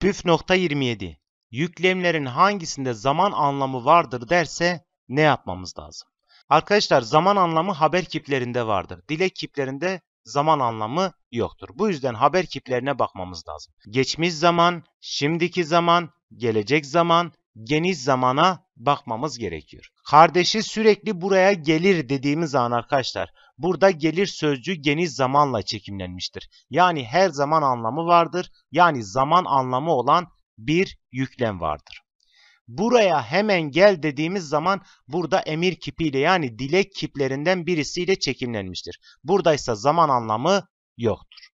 Püf nokta 27. Yüklemlerin hangisinde zaman anlamı vardır derse ne yapmamız lazım? Arkadaşlar zaman anlamı haber kiplerinde vardır. Dilek kiplerinde zaman anlamı yoktur. Bu yüzden haber kiplerine bakmamız lazım. Geçmiş zaman, şimdiki zaman, gelecek zaman, geniş zamana bakmamız gerekiyor. Kardeşi sürekli buraya gelir dediğimiz an arkadaşlar burada gelir sözcüğü geniş zamanla çekimlenmiştir. Yani her zaman anlamı vardır. Yani zaman anlamı olan bir yüklem vardır. Buraya hemen gel dediğimiz zaman burada emir kipiyle yani dilek kiplerinden birisiyle çekimlenmiştir. Buradaysa zaman anlamı yoktur.